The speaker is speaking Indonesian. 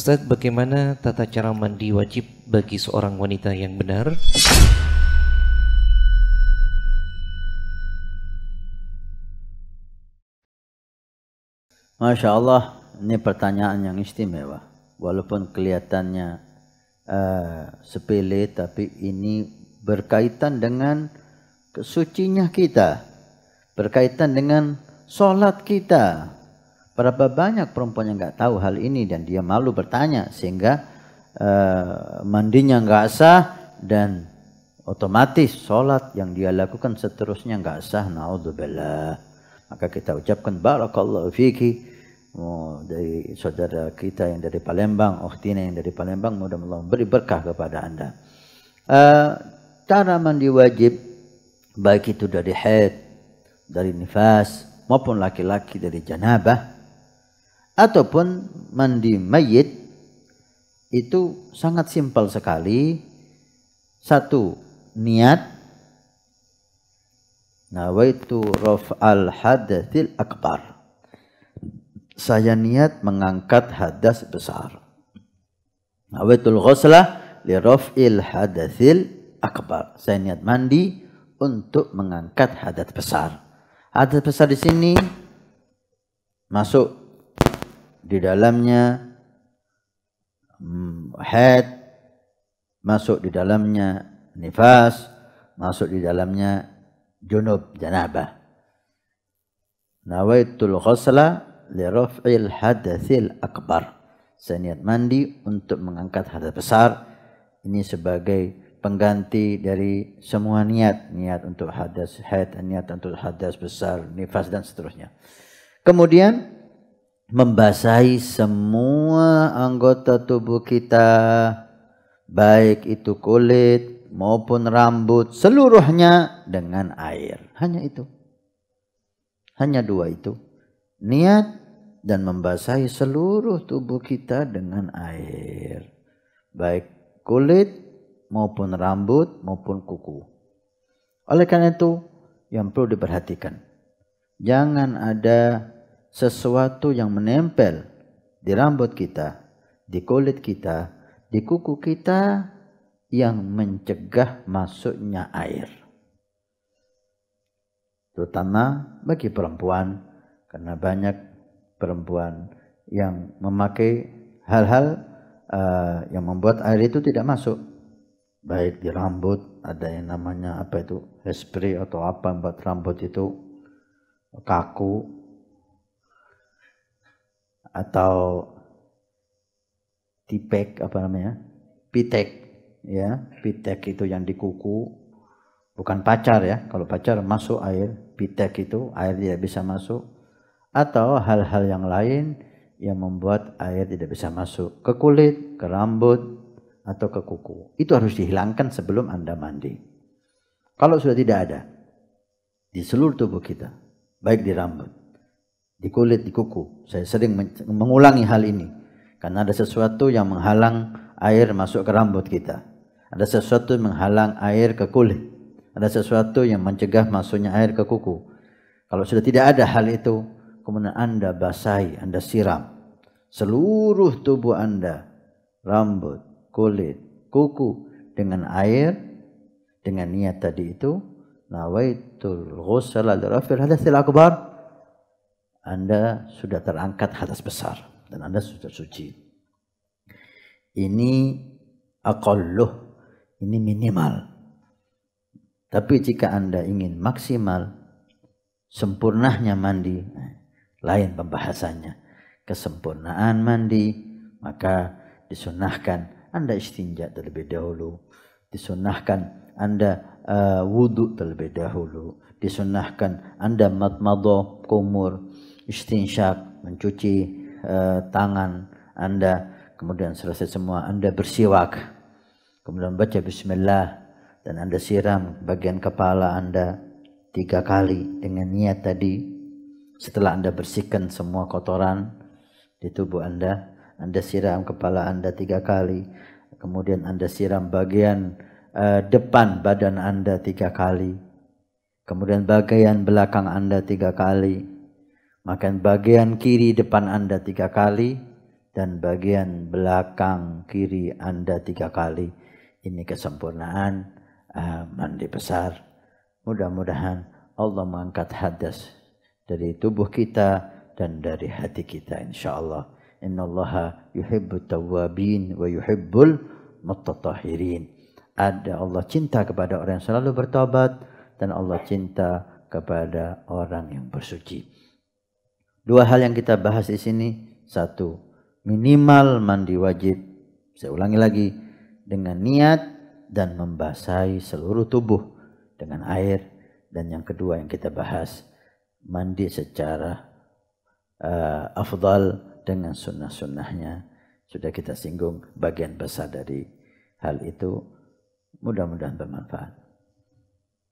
Ustadz, bagaimana tata cara mandi wajib bagi seorang wanita yang benar? Masya Allah, ini pertanyaan yang istimewa. Walaupun kelihatannya uh, sepele, tapi ini berkaitan dengan kesucinya kita. Berkaitan dengan sholat kita, Berapa banyak perempuan yang nggak tahu hal ini dan dia malu bertanya sehingga e, mandinya nggak sah dan otomatis sholat yang dia lakukan seterusnya nggak sah. Naudzubillah. Maka kita ucapkan barakallahu fiki oh, dari saudara kita yang dari Palembang, Ohtina yang dari Palembang, mudah-mudahan beri berkah kepada anda. Uh, cara mandi wajib baik itu dari head dari nifas maupun laki-laki dari janabah ataupun mandi mayit itu sangat simpel sekali. Satu, niat nawaitu al hadathil akbar. Saya niat mengangkat hadas besar. Nawaitul ghuslah li raf'il hadathil akbar. Saya niat mandi untuk mengangkat hadas besar. Hadas besar di sini masuk di dalamnya mm, head masuk di dalamnya nifas masuk di dalamnya junub janabah nawaitul ghusla li raf'il hadatsil akbar saya niat mandi untuk mengangkat hadas besar ini sebagai pengganti dari semua niat niat untuk hadas head niat untuk hadas besar nifas dan seterusnya kemudian membasahi semua anggota tubuh kita, baik itu kulit maupun rambut, seluruhnya dengan air. Hanya itu. Hanya dua itu. Niat dan membasahi seluruh tubuh kita dengan air. Baik kulit maupun rambut maupun kuku. Oleh karena itu yang perlu diperhatikan. Jangan ada sesuatu yang menempel di rambut kita, di kulit kita, di kuku kita yang mencegah masuknya air. Terutama bagi perempuan karena banyak perempuan yang memakai hal-hal uh, yang membuat air itu tidak masuk. Baik di rambut ada yang namanya apa itu hairspray atau apa membuat rambut itu kaku atau tipek apa namanya pitek ya pitek itu yang di kuku bukan pacar ya kalau pacar masuk air pitek itu air tidak bisa masuk atau hal-hal yang lain yang membuat air tidak bisa masuk ke kulit ke rambut atau ke kuku itu harus dihilangkan sebelum anda mandi kalau sudah tidak ada di seluruh tubuh kita baik di rambut di kulit, di kuku. Saya sering mengulangi hal ini karena ada sesuatu yang menghalang air masuk ke rambut kita. Ada sesuatu yang menghalang air ke kulit. Ada sesuatu yang mencegah masuknya air ke kuku. Kalau sudah tidak ada hal itu, kemudian Anda basahi, Anda siram seluruh tubuh Anda, rambut, kulit, kuku dengan air dengan niat tadi itu nawaitul ghusl al rafil hadatsil akbar anda sudah terangkat hadas besar dan Anda sudah suci. Ini akalluh, ini minimal. Tapi jika Anda ingin maksimal, sempurnanya mandi, eh, lain pembahasannya. Kesempurnaan mandi, maka disunahkan Anda istinja terlebih dahulu. Disunahkan Anda uh, wudhu terlebih dahulu. Disunahkan Anda matmadoh, kumur, istinsyak, mencuci uh, tangan Anda, kemudian selesai semua Anda bersiwak, kemudian baca bismillah dan Anda siram bagian kepala Anda tiga kali dengan niat tadi. Setelah Anda bersihkan semua kotoran di tubuh Anda, Anda siram kepala Anda tiga kali, kemudian Anda siram bagian uh, depan badan Anda tiga kali, kemudian bagian belakang Anda tiga kali, maka bagian kiri depan Anda tiga kali dan bagian belakang kiri Anda tiga kali. Ini kesempurnaan uh, mandi besar. Mudah-mudahan Allah mengangkat hadas dari tubuh kita dan dari hati kita insyaallah. Innallaha yuhibbut tawwabin wa yuhibbul mutatahhirin. Ada Allah cinta kepada orang yang selalu bertobat dan Allah cinta kepada orang yang bersuci. Dua hal yang kita bahas di sini, satu, minimal mandi wajib. Saya ulangi lagi, dengan niat dan membasahi seluruh tubuh dengan air. Dan yang kedua yang kita bahas, mandi secara uh, afdal dengan sunnah-sunnahnya. Sudah kita singgung bagian besar dari hal itu. Mudah-mudahan bermanfaat.